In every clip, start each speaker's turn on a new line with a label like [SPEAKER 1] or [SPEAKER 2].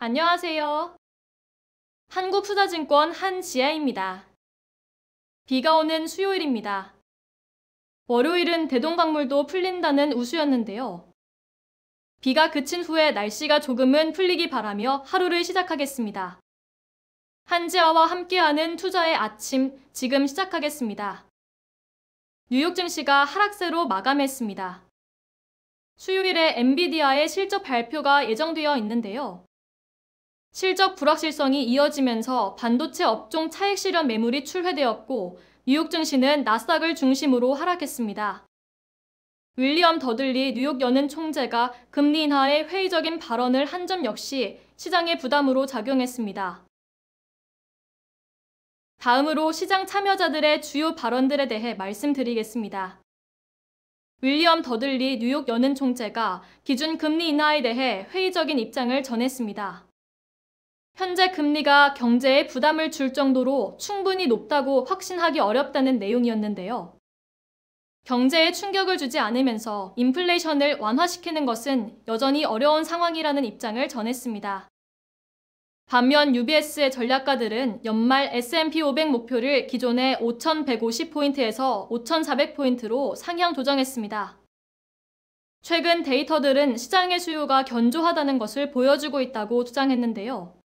[SPEAKER 1] 안녕하세요. 한국투자증권 한지아입니다. 비가 오는 수요일입니다. 월요일은 대동강물도 풀린다는 우수였는데요. 비가 그친 후에 날씨가 조금은 풀리기 바라며 하루를 시작하겠습니다. 한지아와 함께하는 투자의 아침 지금 시작하겠습니다. 뉴욕 증시가 하락세로 마감했습니다. 수요일에 엔비디아의 실적 발표가 예정되어 있는데요. 실적 불확실성이 이어지면서 반도체 업종 차익 실현 매물이 출회되었고 뉴욕 증시는 나스닥을 중심으로 하락했습니다. 윌리엄 더들리 뉴욕 연은 총재가 금리 인하의 회의적인 발언을 한 점 역시 시장의 부담으로 작용했습니다. 다음으로 시장 참여자들의 주요 발언들에 대해 말씀드리겠습니다. 윌리엄 더들리 뉴욕 연은 총재가 기준 금리 인하에 대해 회의적인 입장을 전했습니다. 현재 금리가 경제에 부담을 줄 정도로 충분히 높다고 확신하기 어렵다는 내용이었는데요. 경제에 충격을 주지 않으면서 인플레이션을 완화시키는 것은 여전히 어려운 상황이라는 입장을 전했습니다. 반면 UBS의 전략가들은 연말 S&P 500 목표를 기존의 5,150포인트에서 5,400포인트로 상향 조정했습니다. 최근 데이터들은 시장의 수요가 견조하다는 것을 보여주고 있다고 주장했는데요.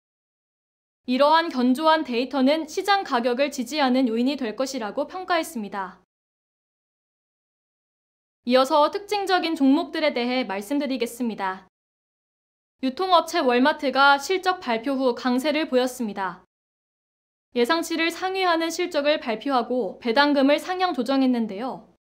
[SPEAKER 1] 이러한 견조한 데이터는 시장 가격을 지지하는 요인이 될 것이라고 평가했습니다. 이어서 특징적인 종목들에 대해 말씀드리겠습니다. 유통업체 월마트가 실적 발표 후 강세를 보였습니다. 예상치를 상회하는 실적을 발표하고 배당금을 상향 조정했는데요.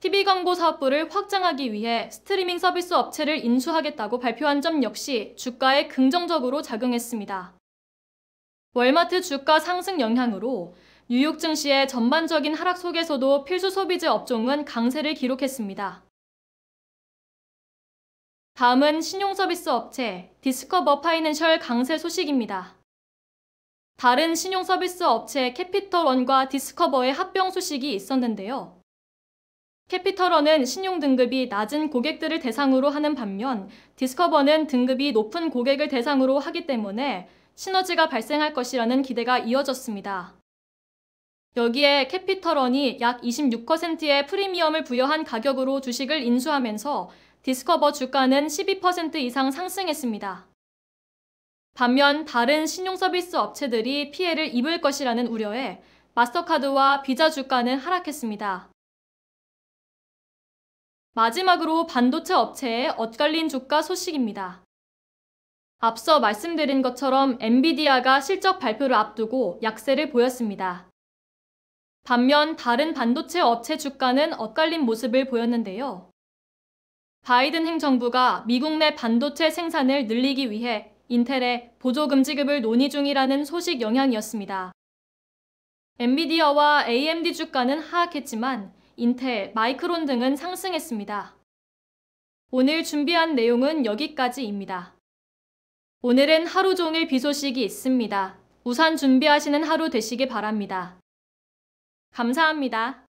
[SPEAKER 1] TV 광고 사업부를 확장하기 위해 스트리밍 서비스 업체를 인수하겠다고 발표한 점 역시 주가에 긍정적으로 작용했습니다. 월마트 주가 상승 영향으로 뉴욕 증시의 전반적인 하락 속에서도 필수 소비재 업종은 강세를 기록했습니다. 다음은 신용서비스 업체 디스커버 파이낸셜 강세 소식입니다. 다른 신용서비스 업체 캐피터원과 디스커버의 합병 소식이 있었는데요. 캐피터원은 신용 등급이 낮은 고객들을 대상으로 하는 반면 디스커버는 등급이 높은 고객을 대상으로 하기 때문에 시너지가 발생할 것이라는 기대가 이어졌습니다. 여기에 캐피털원이 약 26%의 프리미엄을 부여한 가격으로 주식을 인수하면서 디스커버 주가는 12% 이상 상승했습니다. 반면 다른 신용서비스 업체들이 피해를 입을 것이라는 우려에 마스터카드와 비자 주가는 하락했습니다. 마지막으로 반도체 업체의 엇갈린 주가 소식입니다. 앞서 말씀드린 것처럼 엔비디아가 실적 발표를 앞두고 약세를 보였습니다. 반면 다른 반도체 업체 주가는 엇갈린 모습을 보였는데요. 바이든 행정부가 미국 내 반도체 생산을 늘리기 위해 인텔에 보조금 지급을 논의 중이라는 소식 영향이었습니다. 엔비디아와 AMD 주가는 하락했지만 인텔, 마이크론 등은 상승했습니다. 오늘 준비한 내용은 여기까지입니다. 오늘은 하루 종일 비 소식이 있습니다. 우산 준비하시는 하루 되시길 바랍니다. 감사합니다.